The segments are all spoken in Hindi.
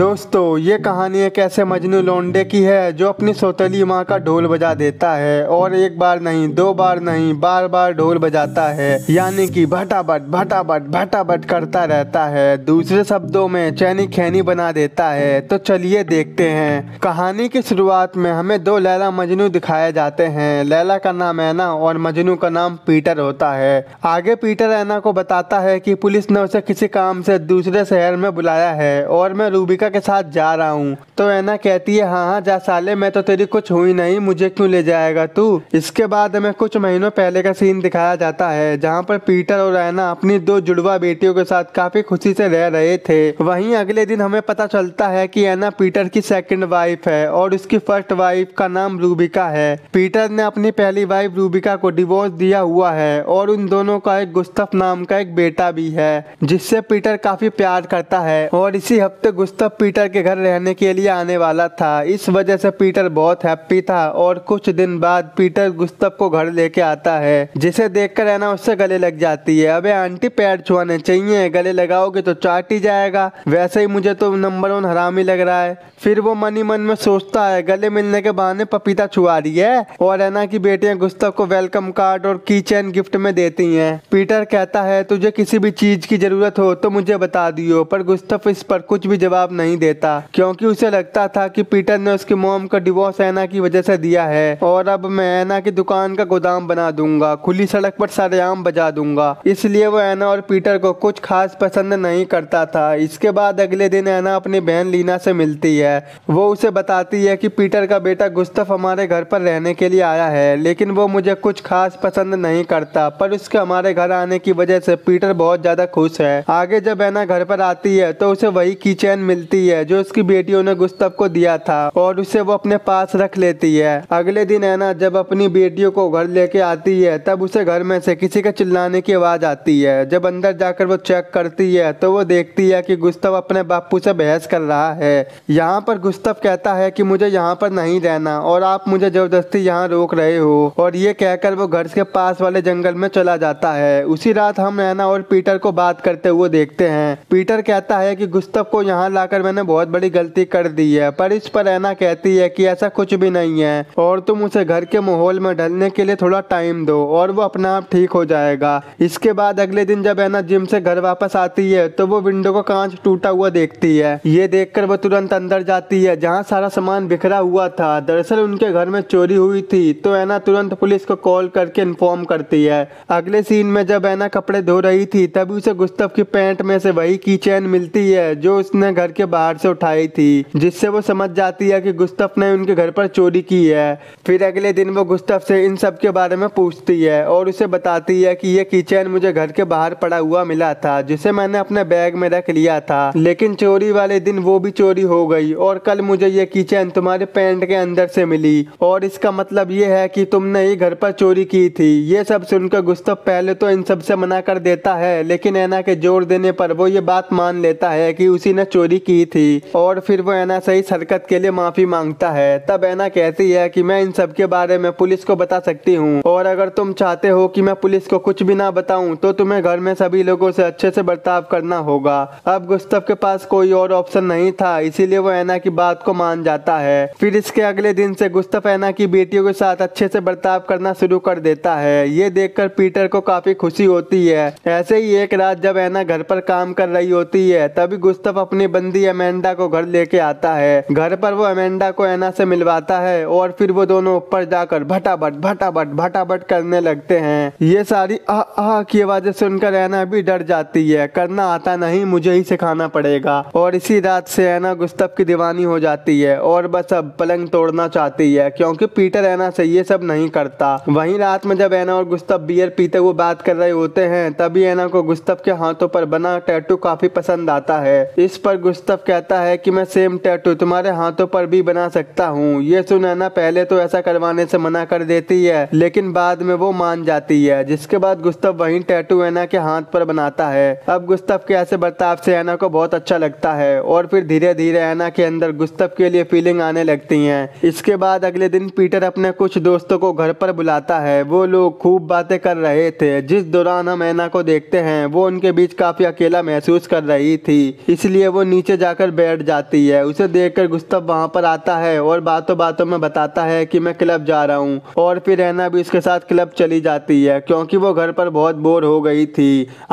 दोस्तों ये कहानी एक ऐसे मजनू लोंडे की है जो अपनी सोतली माँ का ढोल बजा देता है और एक बार नहीं दो बार नहीं बार बार ढोल बजाता है यानी कि भटाभट भटाभट भटाभट करता रहता है दूसरे शब्दों में चैनी खैनी बना देता है तो चलिए देखते हैं कहानी की शुरुआत में हमें दो लैला मजनू दिखाए जाते हैं लैला का नाम ऐना और मजनू का नाम पीटर होता है आगे पीटर ऐना को बताता है की पुलिस ने उसे किसी काम से दूसरे शहर में बुलाया है और मैं रूबी प्रियंका के साथ जा रहा हूँ तो ऐना कहती है हाँ हाँ जा साले मैं तो तेरी कुछ हुई नहीं मुझे क्यों ले जाएगा तू इसके बाद हमें कुछ महीनों पहले का सीन दिखाया जाता है जहाँ पर पीटर और ऐना अपनी दो जुड़वा बेटियों के साथ काफी खुशी से रह रहे थे वहीं अगले दिन हमें पता चलता है कि ऐना पीटर की सेकंड वाइफ है और उसकी फर्स्ट वाइफ का नाम रूबिका है पीटर ने अपनी पहली वाइफ रूबिका को डिवोर्स दिया हुआ है और उन दोनों का एक गुस्तफ नाम का एक बेटा भी है जिससे पीटर काफी प्यार करता है और इसी हफ्ते गुस्तफ पीटर के घर रहने के लिए आने वाला था इस वजह से पीटर बहुत हैप्पी था और कुछ दिन बाद पीटर गुस्तव को घर लेके आता है जिसे देखकर एना उससे गले लग जाती है अबे आंटी पैर छुआने चाहिए गले लगाओगे तो चाट ही जाएगा वैसे ही मुझे तो नंबर वन हरामी लग रहा है फिर वो मन ही मन में सोचता है गले मिलने के बहाने पपीता छुआ रही है और एना की बेटियां गुस्तव को वेलकम कार्ड और की चेन गिफ्ट में देती है पीटर कहता है तुझे किसी भी चीज की जरूरत हो तो मुझे बता दियो पर गुस्तव इस पर कुछ भी जवाब नहीं देता क्योंकि उसे लगता था कि पीटर ने उसकी मोम का डिवोर्स ऐना की वजह से दिया है और अब मैं ऐना की दुकान का गोदाम बना दूंगा खुली सड़क पर सरेआम बजा दूंगा इसलिए वो ऐना और पीटर को कुछ खास पसंद नहीं करता था इसके बाद अगले दिन ऐना अपनी बहन लीना से मिलती है वो उसे बताती है कि पीटर का बेटा गुस्तफ हमारे घर पर रहने के लिए आया है लेकिन वो मुझे कुछ खास पसंद नहीं करता पर उसके हमारे घर आने की वजह से पीटर बहुत ज़्यादा खुश है आगे जब ऐना घर पर आती है तो उसे वही की मिल मिलती है जो उसकी बेटियों ने गुस्तव को दिया था और उसे वो अपने पास रख लेती है अगले दिन ऐना जब अपनी बेटियों को घर लेके आती है तब उसे घर में से किसी के चिल्लाने की आवाज आती है जब अंदर जाकर वो चेक करती है तो वो देखती है की गुस्तव अपने बापू से बहस कर रहा है यहाँ पर गुस्तव कहता है की मुझे यहाँ पर नहीं रहना और आप मुझे जबरदस्ती यहाँ रोक रहे हो और ये कहकर वो घर के पास वाले जंगल में चला जाता है उसी रात हम नैना और पीटर को बात करते हुए देखते हैं पीटर कहता है कि गुस्तव को यहाँ लाकर जाकर मैंने बहुत बड़ी गलती कर दी है पर इस पर ऐना कहती है कि ऐसा कुछ भी नहीं है और तुम उसे घर के माहौल में ढलने के लिए थोड़ा टाइम दो और वो अपने आप ठीक हो जाएगा इसके बाद अगले दिन जब ऐना जिम से घर वापस आती है तो वो विंडो का कांच टूटा हुआ देखती है ये देख वो तुरंत अंदर जाती है जहाँ सारा सामान बिखरा हुआ था दरअसल उनके घर में चोरी हुई थी तो ऐना तुरंत पुलिस को कॉल करके इन्फॉर्म करती है अगले सीन में जब ऐना कपड़े धो रही थी तभी उसे गुस्तफ की पैंट में से वही की चैन मिलती है जो उसने घर के के बाहर से उठाई थी जिससे वो समझ जाती है कि गुस्तफ ने उनके घर पर चोरी की है फिर अगले दिन वो गुस्तफ से इन सब के बारे में पूछती है और उसे बताती है कि ये किचन मुझे घर के बाहर पड़ा हुआ मिला था जिसे मैंने अपने बैग में रख लिया था लेकिन चोरी वाले दिन वो भी चोरी हो गई और कल मुझे ये किचन तुम्हारे पैंट के अंदर से मिली और इसका मतलब ये है कि तुमने ही घर पर चोरी की थी ये सब सुनकर गुस्तफ पहले तो इन सब से मना कर देता है लेकिन ऐना के जोर देने पर वो ये बात मान लेता है कि उसी ने चोरी की की थी और फिर वो ऐना से इस हरकत के लिए माफ़ी मांगता है तब ऐना कहती है कि मैं इन सब के बारे में पुलिस को बता सकती हूँ और अगर तुम चाहते हो कि मैं पुलिस को कुछ भी ना बताऊँ तो तुम्हें घर में सभी लोगों से अच्छे से बर्ताव करना होगा अब गुस्तव के पास कोई और ऑप्शन नहीं था इसीलिए वो ऐना की बात को मान जाता है फिर इसके अगले दिन से गुस्तफ ऐना की बेटियों के साथ अच्छे से बर्ताव करना शुरू कर देता है ये देखकर पीटर को काफी खुशी होती है ऐसे ही एक रात जब ऐना घर पर काम कर रही होती है तभी गुस्तफ अपनी बंदी ही अमेंडा को घर लेके आता है घर पर वो अमेंडा को एना से मिलवाता है और फिर वो दोनों ऊपर जाकर भटाभट भटाभट भटाभट करने लगते हैं ये सारी आह आह की आवाजें सुनकर एना भी डर जाती है करना आता नहीं मुझे ही सिखाना पड़ेगा और इसी रात से एना गुस्तफ की दीवानी हो जाती है और बस अब पलंग तोड़ना चाहती है क्योंकि पीटर एना से ये सब नहीं करता वहीं रात में जब एना और गुस्तफ बियर पीते हुए बात कर रहे होते हैं तभी एना को गुस्तफ के हाथों पर बना टैटू काफी पसंद आता है इस पर गुस्त यूसुफ कहता है कि मैं सेम टैटू तुम्हारे हाथों पर भी बना सकता हूँ ये सुनैना पहले तो ऐसा करवाने से मना कर देती है लेकिन बाद में वो मान जाती है जिसके बाद गुस्तव वही टैटू ऐना के हाथ पर बनाता है अब गुस्तव के ऐसे बर्ताव से ऐना को बहुत अच्छा लगता है और फिर धीरे धीरे ऐना के अंदर गुस्तव के लिए फीलिंग आने लगती है इसके बाद अगले दिन पीटर अपने कुछ दोस्तों को घर पर बुलाता है वो लोग खूब बातें कर रहे थे जिस दौरान हम ऐना को देखते हैं वो उनके बीच काफी अकेला महसूस कर रही थी इसलिए वो नीचे जाकर बैठ जाती है उसे देखकर गुस्तफ वहाँ पर आता है और बातों बातों में बताता है कि मैं क्लब जा रहा हूँ और फिर रहना भी उसके साथ क्लब चली जाती है क्योंकि वो घर पर बहुत बोर हो गई थी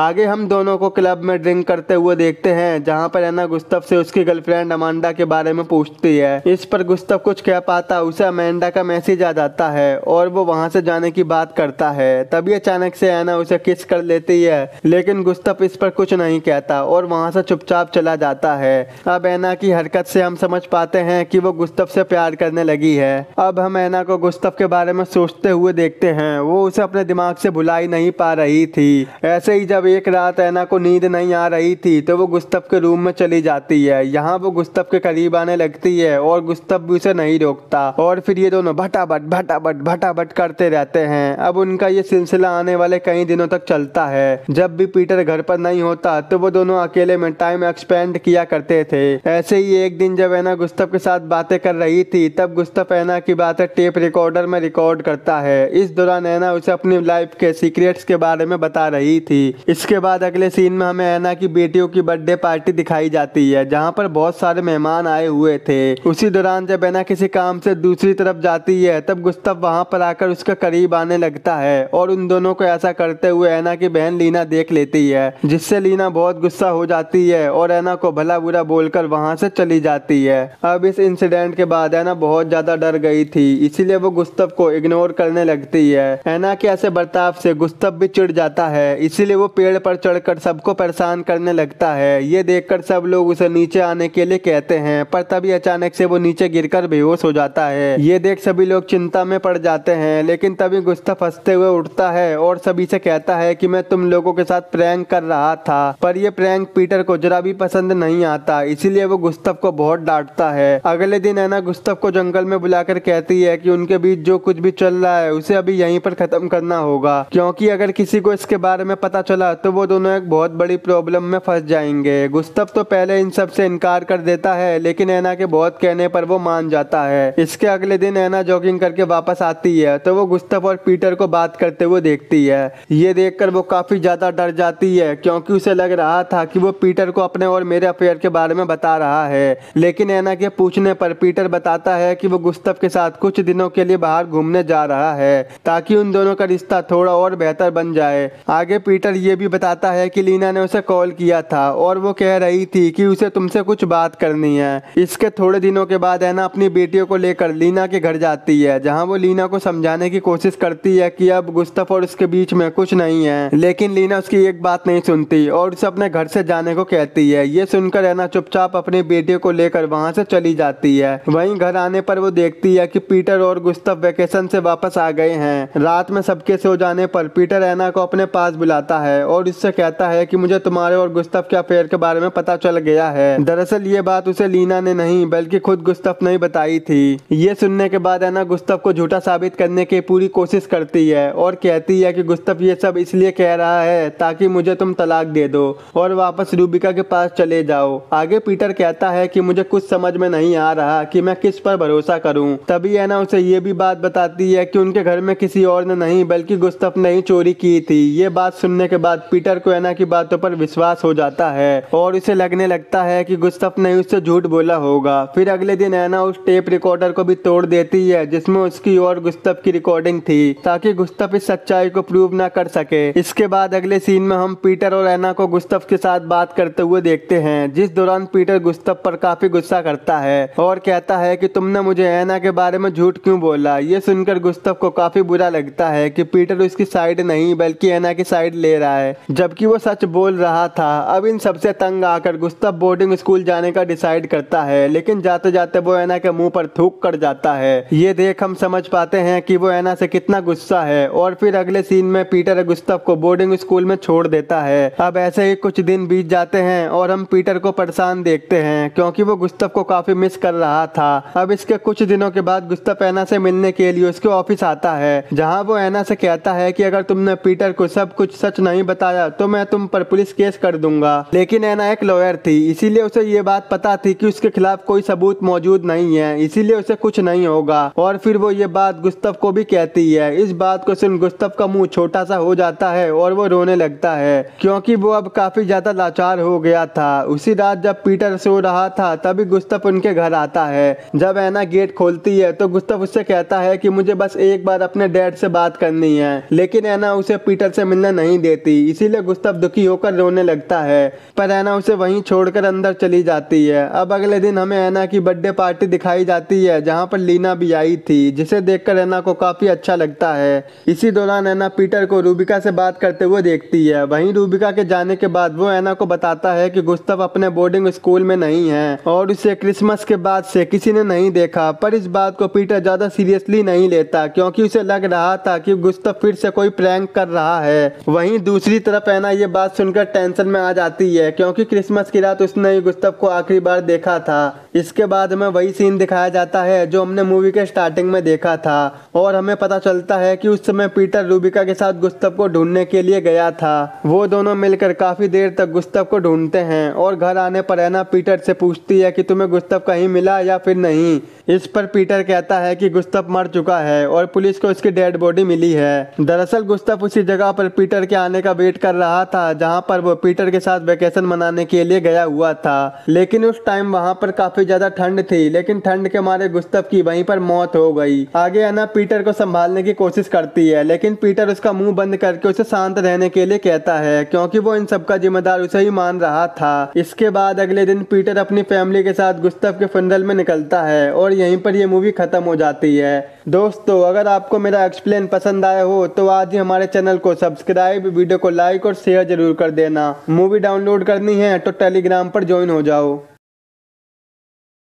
आगे हम दोनों को क्लब में ड्रिंक करते हुए देखते हैं जहाँ पर रहना गुस्तफ से उसकी गर्लफ्रेंड अमांडा के बारे में पूछती है इस पर गुस्तफ कुछ कह पाता उसे अमांडा का मैसेज आ जाता है और वो वहाँ से जाने की बात करता है तभी अचानक से एना उसे किस कर लेती है लेकिन गुस्तफ इस पर कुछ नहीं कहता और वहाँ से चुपचाप चला जाता है है अब ऐना की हरकत से हम समझ पाते हैं कि वो गुस्तफ से प्यार करने लगी है अब हम ऐना को गुस्तफ के बारे में सोचते हुए देखते हैं वो उसे अपने दिमाग से भुला ही नहीं पा रही थी ऐसे ही जब एक रात ऐना को नींद नहीं आ रही थी तो वो गुस्तफ के रूम में चली जाती है यहाँ वो गुस्तफ के करीब आने लगती है और गुस्तफ भी उसे नहीं रोकता और फिर ये दोनों भटाभट भटाभट भटाभट करते रहते हैं अब उनका ये सिलसिला आने वाले कई दिनों तक चलता है जब भी पीटर घर पर नहीं होता तो वो दोनों अकेले में टाइम एक्सपेंड किया कर करते थे ऐसे ही एक दिन जब ऐना गुस्तफ के साथ बातें कर रही थी तब गुस्तफ ऐना की बातें टेप रिकॉर्डर में रिकॉर्ड करता है इस दौरान ऐना उसे अपनी लाइफ के सीक्रेट्स के बारे में बता रही थी इसके बाद अगले सीन में हमें ऐना की बेटियों की बर्थडे पार्टी दिखाई जाती है जहाँ पर बहुत सारे मेहमान आए हुए थे उसी दौरान जब ऐना किसी काम से दूसरी तरफ जाती है तब गुस्तफ वहाँ पर आकर उसका करीब आने लगता है और उन दोनों को ऐसा करते हुए ऐना की बहन लीना देख लेती है जिससे लीना बहुत गुस्सा हो जाती है और ऐना को भला बुरा बोलकर वहाँ से चली जाती है अब इस इंसिडेंट के बाद एना बहुत ज्यादा डर गई थी इसीलिए वो गुस्तव को इग्नोर करने लगती है एना के ऐसे बर्ताव से गुस्तव भी चिड़ जाता है इसीलिए वो पेड़ पर चढ़कर सबको परेशान करने लगता है ये देखकर सब लोग उसे नीचे आने के लिए कहते हैं पर तभी अचानक से वो नीचे गिरकर बेहोश हो जाता है ये देख सभी लोग चिंता में पड़ जाते हैं लेकिन तभी गुस्तव हंसते हुए उठता है और सभी से कहता है कि मैं तुम लोगों के साथ प्रैंक कर रहा था पर यह प्रैंक पीटर को जरा भी पसंद नहीं आता चाहता इसीलिए वो गुस्तव को बहुत डांटता है अगले दिन एना गुस्तव को जंगल में बुलाकर कहती है कि उनके बीच जो कुछ भी चल रहा है उसे अभी यहीं पर खत्म करना होगा क्योंकि अगर किसी को इसके बारे में पता चला तो वो दोनों एक बहुत बड़ी प्रॉब्लम में फंस जाएंगे गुस्तव तो पहले इन सब से इनकार कर देता है लेकिन ऐना के बहुत कहने पर वो मान जाता है इसके अगले दिन ऐना जॉगिंग करके वापस आती है तो वो गुस्तव और पीटर को बात करते हुए देखती है ये देखकर वो काफी ज्यादा डर जाती है क्योंकि उसे लग रहा था कि वो पीटर को अपने और मेरे अफेयर के के बारे में बता रहा है लेकिन एना के पूछने पर पीटर बताता है कि वो गुस्तव के साथ कुछ दिनों के लिए बाहर घूमने जा रहा है ताकि उन दोनों का रिश्ता थोड़ा और बेहतर बन जाए आगे पीटर ये भी बताता है की लीना ने उसे कॉल किया था और वो कह रही थी की उसे तुमसे कुछ बात करनी है इसके थोड़े दिनों के बाद एना अपनी बेटियों को लेकर लीना के घर जाती है जहाँ वो लीना को समझाने की कोशिश करती है कि अब गुस्तफ और उसके बीच में कुछ नहीं है लेकिन लीना उसकी एक बात नहीं सुनती और उसे अपने घर से जाने को कहती है ये सुनकर एना सना चुपचाप अपने बेटे को लेकर वहाँ से चली जाती है वहीं घर आने पर वो देखती है कि पीटर और गुस्तव वेकेशन से वापस आ गए हैं रात में सबके सो जाने पर पीटर एना को अपने पास बुलाता है और उससे कहता है कि मुझे तुम्हारे और गुस्तव के अफेयर के बारे में पता चल गया है दरअसल ये बात उसे लीना ने नहीं बल्कि खुद गुस्तव ने बताई थी ये सुनने के बाद एना गुस्तव को झूठा साबित करने की पूरी कोशिश करती है और कहती है कि गुस्तफ ये सब इसलिए कह रहा है ताकि मुझे तुम तलाक दे दो और वापस रूबिका के पास चले जाओ आगे पीटर कहता है कि मुझे कुछ समझ में नहीं आ रहा कि मैं किस पर भरोसा करूं। तभी एना उसे ये भी बात बताती है कि उनके घर में किसी और ने नहीं बल्कि गुस्तफ ने ही चोरी की थी ये बात सुनने के बाद पीटर को एना की बातों पर विश्वास हो जाता है और उसे लगने लगता है की गुस्तफ ने उससे झूठ बोला होगा फिर अगले दिन एना उस टेप रिकॉर्डर को भी तोड़ देती है जिसमे उसकी और गुस्तफ की रिकॉर्डिंग थी ताकि गुस्तफ इस सच्चाई को प्रूव न कर सके इसके बाद अगले सीन में हम पीटर और एना को गुस्तफ के साथ बात करते हुए देखते हैं जिस दौरान पीटर गुस्तव पर काफी गुस्सा करता है और कहता है कि तुमने मुझे ऐना के बारे में झूठ क्यों बोला ये सुनकर गुस्तव को काफी बुरा लगता है कि पीटर उसकी साइड नहीं बल्कि ऐना की साइड ले रहा है जबकि वो सच बोल रहा था अब इन सबसे तंग आकर गुस्तव बोर्डिंग स्कूल जाने का डिसाइड करता है लेकिन जाते जाते वो ऐना के मुंह पर थूक कर जाता है ये देख हम समझ पाते हैं कि वो ऐना से कितना गुस्सा है और फिर अगले सीन में पीटर गुस्तव को बोर्डिंग स्कूल में छोड़ देता है अब ऐसे ही कुछ दिन बीत जाते हैं और हम पीटर को परेशान देखते हैं क्योंकि वो गुस्तफ को काफी मिस कर रहा था अब इसके कुछ दिनों के बाद गुस्तफ ऐना से मिलने के लिए उसके ऑफिस आता है जहाँ वो ऐना से कहता है की अगर तुमने पीटर को सब कुछ सच नहीं बताया तो मैं तुम पर पुलिस केस कर दूंगा लेकिन ऐना एक लॉयर थी इसीलिए उसे ये बात पता थी की उसके खिलाफ कोई सबूत मौजूद नहीं है इसीलिए उसे कुछ नहीं होगा और फिर वो ये बात गुस्तफ को भी कहती है इस बात को सुन गुस्तफ का मुंह छोटा सा हो जाता है और वो रोने लगता है क्योंकि वो अब काफी ज्यादा लाचार हो गया था उसी रात रात जब पीटर सो रहा था तभी गुस्तफ उनके घर आता है जब ऐना गेट खोलती है तो गुस्तफ उससे कहता है कि मुझे बस एक बार अपने डैड से बात करनी है लेकिन ऐना उसे पीटर से मिलना नहीं देती इसीलिए गुस्तफ दुखी होकर रोने लगता है पर ऐना उसे वहीं छोड़कर अंदर चली जाती है अब अगले दिन हमें ऐना की बर्थडे पार्टी दिखाई जाती है जहाँ पर लीना भी आई थी जिसे कर ऐना को काफी अच्छा लगता है इसी दौरान ऐना पीटर को रूबिका से बात करते हुए देखती है वहीं रूबिका के जाने के बाद वो ऐना को बताता है कि गुस्तफ अपने बोर्डिंग स्कूल में नहीं है और उसे क्रिसमस के बाद से किसी ने नहीं देखा पर इस बात को पीटर ज्यादा सीरियसली नहीं लेता क्योंकि उसे लग रहा था कि गुस्तव फिर से कोई प्रैंक कर रहा है वहीं दूसरी तरफ एना ये बात सुनकर टेंशन में आ जाती है क्योंकि क्रिसमस की रात उसने गुस्तफ को आखिरी बार देखा था इसके बाद हमें वही सीन दिखाया जाता है जो हमने मूवी के स्टार्टिंग में देखा था और हमें पता चलता है कि उस समय पीटर रूबिका के साथ गुस्तव को ढूंढने के लिए गया था वो दोनों मिलकर काफी देर तक गुस्तव को ढूंढते हैं और घर आ आने पर एना पीटर से पूछती है कि तुम्हें गुस्तव कहीं मिला या फिर नहीं इस पर पीटर कहता है कि गुस्तफ मर चुका है और पुलिस को उसकी डेड बॉडी मिली है दरअसल गुस्तफ उसी जगह पर पीटर के आने का वेट कर रहा था जहाँ पर वो पीटर के साथ वेकेशन मनाने के लिए गया हुआ था लेकिन उस टाइम वहाँ पर काफी ज्यादा ठंड थी लेकिन ठंड के मारे गुस्तफ की वहीं पर मौत हो गई आगे आना पीटर को संभालने की कोशिश करती है लेकिन पीटर उसका मुंह बंद करके उसे शांत रहने के लिए कहता है क्योंकि वो इन सबका जिम्मेदार उसे ही मान रहा था इसके बाद अगले दिन पीटर अपनी फैमिली के साथ गुस्तफ के फंडल में निकलता है और यहीं पर ये मूवी ख़त्म हो जाती है दोस्तों अगर आपको मेरा एक्सप्लेन पसंद आया हो तो आज ही हमारे चैनल को सब्सक्राइब वीडियो को लाइक और शेयर जरूर कर देना मूवी डाउनलोड करनी है तो टेलीग्राम पर ज्वाइन हो जाओ